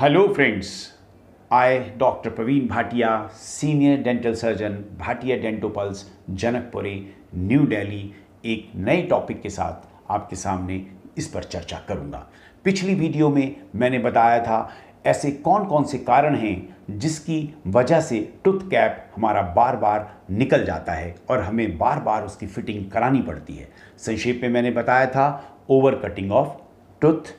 hello friends I doctor Praveen Bhatia senior dental surgeon Bhatia Dentopulse Janakpuri new Delhi एक नए topic के साथ आपके सामने इस पर चर्चा करूंगा पिछली वीडियो में मैंने बताया था ऐसे कौन कौन से कारण हैं जिसकी वजह से टूथ कैप हमारा बार बार निकल जाता है और हमें बार बार उसकी फिटिंग करानी पड़ती है संक्षेप में मैंने बताया था over cutting of tooth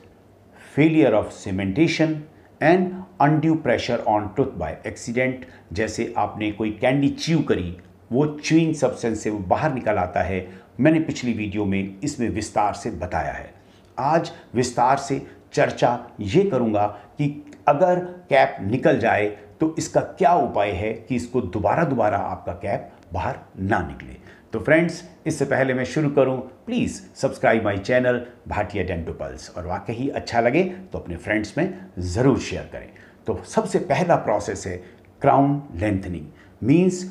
failure of cementation and undue pressure on tooth by accident जैसे आपने कोई कैंडी च्यू करी वो च्यूइंग सब्सटेंस से वो बाहर निकल आता है मैंने पिछली वीडियो में इसमें विस्तार से बताया है आज विस्तार से चर्चा ये करूँगा कि अगर कैप निकल जाए तो इसका क्या उपाय है कि इसको दोबारा दोबारा आपका कैप बाहर ना निकले तो फ्रेंड्स इससे पहले मैं शुरू करूं please subscribe my channel Bhatia Dentopulse और वाकई अच्छा लगे तो अपने फ्रेंड्स में ज़रूर शेयर करें तो सबसे पहला प्रोसेस है क्राउन लेंथनिंग मीन्स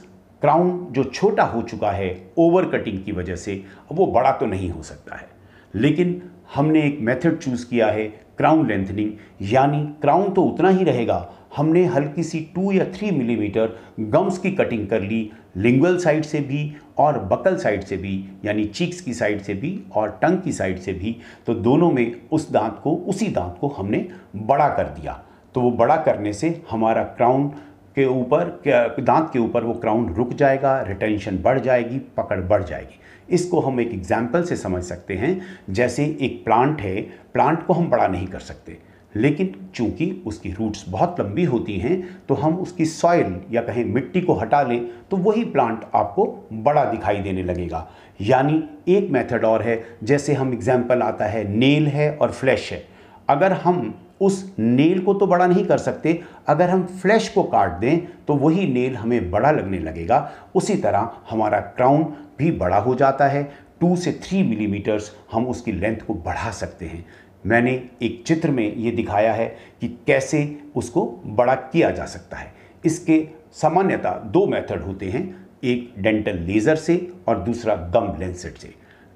क्राउन जो छोटा हो चुका है ओवर कटिंग की वजह से अब वो बड़ा तो नहीं हो सकता है लेकिन हमने एक मेथड चूज़ किया है क्राउन लेंथनिंग यानी क्राउन तो उतना ही रहेगा हमने हल्की सी टू या थ्री मिलीमीटर गम्स की कटिंग कर ली लिंगुअल साइड से भी और बकल साइड से भी यानी चीक्स की साइड से भी और टंग की साइड से भी तो दोनों में उस दांत को उसी दांत को हमने बड़ा कर दिया तो वो बड़ा करने से हमारा क्राउन के ऊपर दांत के ऊपर वो क्राउन रुक जाएगा रिटेंशन बढ़ जाएगी पकड़ बढ़ जाएगी इसको हम एक एग्जाम्पल से समझ सकते हैं जैसे एक प्लांट है प्लांट को हम बड़ा नहीं कर सकते लेकिन चूंकि उसकी रूट्स बहुत लंबी होती हैं तो हम उसकी सॉइल या कहें मिट्टी को हटा लें तो वही प्लांट आपको बड़ा दिखाई देने लगेगा यानी एक मेथड और है जैसे हम एग्जाम्पल आता है नेल है और फ्लैश है अगर हम उस नेल को तो बड़ा नहीं कर सकते अगर हम फ्लैश को काट दें तो वही नेल हमें बड़ा लगने लगेगा उसी तरह हमारा क्राउन भी बड़ा हो जाता है टू से थ्री मिलीमीटर्स हम उसकी लेंथ को बढ़ा सकते हैं मैंने एक चित्र में ये दिखाया है कि कैसे उसको बड़ा किया जा सकता है इसके सामान्यतः दो मेथड होते हैं एक डेंटल लेज़र से और दूसरा गम लेंसेट से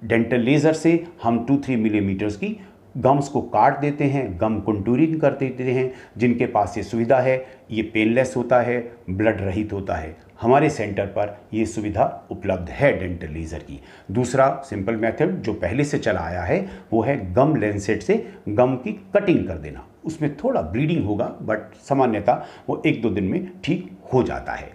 डेंटल लेज़र से हम टू थ्री मिलीमीटर्स की गम्स को काट देते हैं गम कंटूरिंग कर देते हैं जिनके पास ये सुविधा है ये पेनलेस होता है ब्लड रहित होता है हमारे सेंटर पर ये सुविधा उपलब्ध है डेंटल लेज़र की दूसरा सिंपल मेथड जो पहले से चला आया है वो है गम लेंसेट से गम की कटिंग कर देना उसमें थोड़ा ब्लीडिंग होगा बट सामान्यतः वो एक दो दिन में ठीक हो जाता है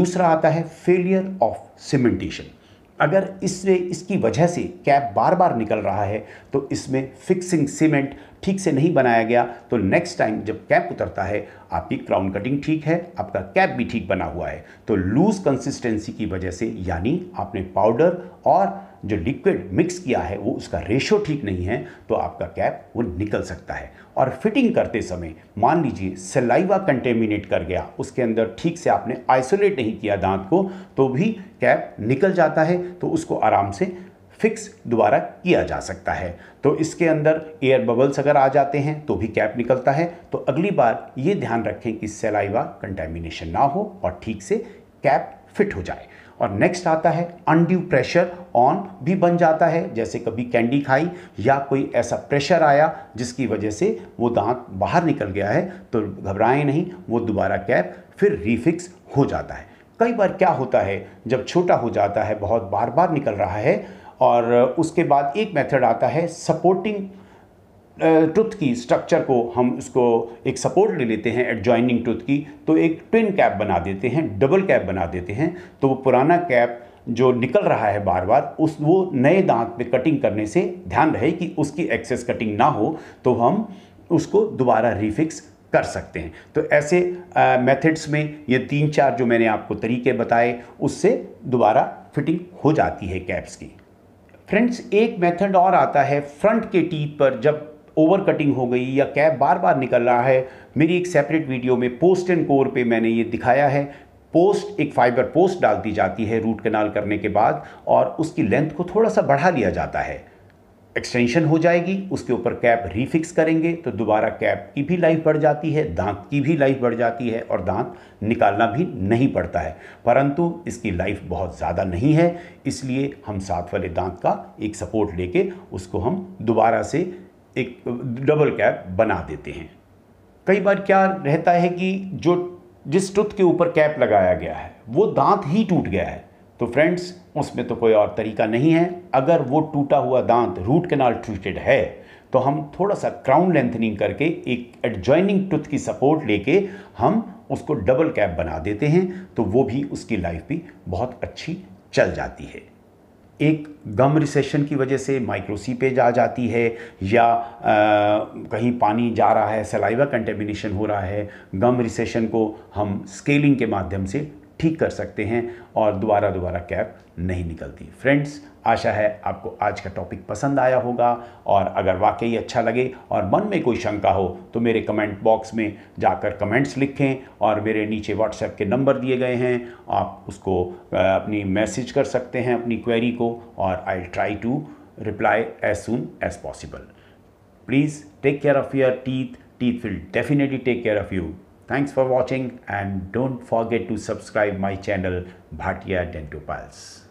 दूसरा आता है फेलियर ऑफ सीमेंटेशन अगर इससे इसकी वजह से कैप बार बार निकल रहा है तो इसमें फिक्सिंग सीमेंट ठीक से नहीं बनाया गया तो नेक्स्ट टाइम जब कैप उतरता है आपकी क्राउन कटिंग ठीक है आपका कैप भी ठीक बना हुआ है तो लूज़ कंसिस्टेंसी की वजह से यानी आपने पाउडर और जो लिक्विड मिक्स किया है वो उसका रेशो ठीक नहीं है तो आपका कैप वो निकल सकता है और फिटिंग करते समय मान लीजिए सलाइवा कंटेमिनेट कर गया उसके अंदर ठीक से आपने आइसोलेट नहीं किया दांत को तो भी कैप निकल जाता है तो उसको आराम से फिक्स दोबारा किया जा सकता है तो इसके अंदर एयर बबल्स अगर आ जाते हैं तो भी कैप निकलता है तो अगली बार ये ध्यान रखें कि सेलाइवा कंटेमिनेशन ना हो और ठीक से कैप फिट हो जाए और नेक्स्ट आता है अनड्यू प्रेशर ऑन भी बन जाता है जैसे कभी कैंडी खाई या कोई ऐसा प्रेशर आया जिसकी वजह से वो दांत बाहर निकल गया है तो घबराएं नहीं वो दोबारा कैप फिर रीफिक्स हो जाता है कई बार क्या होता है जब छोटा हो जाता है बहुत बार बार निकल रहा है और उसके बाद एक मेथड आता है सपोर्टिंग टूथ की स्ट्रक्चर को हम उसको एक सपोर्ट ले लेते हैं ज्वाइनिंग टूथ की तो एक ट्विन कैप बना देते हैं डबल कैप बना देते हैं तो वो पुराना कैप जो निकल रहा है बार बार उस वो नए दांत पे कटिंग करने से ध्यान रहे कि उसकी एक्सेस कटिंग ना हो तो हम उसको दोबारा रीफिक्स कर सकते हैं तो ऐसे मेथड्स में ये तीन चार जो मैंने आपको तरीके बताए उससे दोबारा फिटिंग हो जाती है कैप्स की फ्रेंड्स एक मेथड और आता है फ्रंट के टीथ पर जब ओवर कटिंग हो गई या कैप बार बार निकल रहा है मेरी एक सेपरेट वीडियो में पोस्ट एंड कोर पे मैंने ये दिखाया है पोस्ट एक फाइबर पोस्ट डाल दी जाती है रूट कनाल करने के बाद और उसकी लेंथ को थोड़ा सा बढ़ा लिया जाता है एक्सटेंशन हो जाएगी उसके ऊपर कैप रीफिक्स करेंगे तो दोबारा कैप की भी लाइफ बढ़ जाती है दांत की भी लाइफ बढ़ जाती है और दांत निकालना भी नहीं पड़ता है परंतु इसकी लाइफ बहुत ज़्यादा नहीं है इसलिए हम साथ वाले दांत का एक सपोर्ट लेके उसको हम दोबारा से एक डबल कैप बना देते हैं कई बार क्या रहता है कि जो जिस टूथ के ऊपर कैप लगाया गया है वो दांत ही टूट गया है तो फ्रेंड्स उसमें तो कोई और तरीका नहीं है अगर वो टूटा हुआ दांत रूट कैनाल ट्रीटेड है तो हम थोड़ा सा क्राउन लेंथनिंग करके एक एडजॉइनिंग टूथ की सपोर्ट लेके हम उसको डबल कैप बना देते हैं तो वो भी उसकी लाइफ भी बहुत अच्छी चल जाती है एक गम रिसेशन की वजह से माइक्रोसी पे आ जाती है या आ, कहीं पानी जा रहा है सलाइवा कंटेमिनेशन हो रहा है गम रिसेशन को हम स्केलिंग के माध्यम से ठीक कर सकते हैं और दोबारा दोबारा कैप नहीं निकलती फ्रेंड्स आशा है आपको आज का टॉपिक पसंद आया होगा और अगर वाकई अच्छा लगे और मन में कोई शंका हो तो मेरे कमेंट बॉक्स में जाकर कमेंट्स लिखें और मेरे नीचे व्हाट्सएप के नंबर दिए गए हैं आप उसको अपनी मैसेज कर सकते हैं अपनी क्वेरी को और I try to reply as soon as possible please take care of your teeth teeth will definitely take care of you Thanks for watching and don't forget to subscribe my channel Bhatia Dental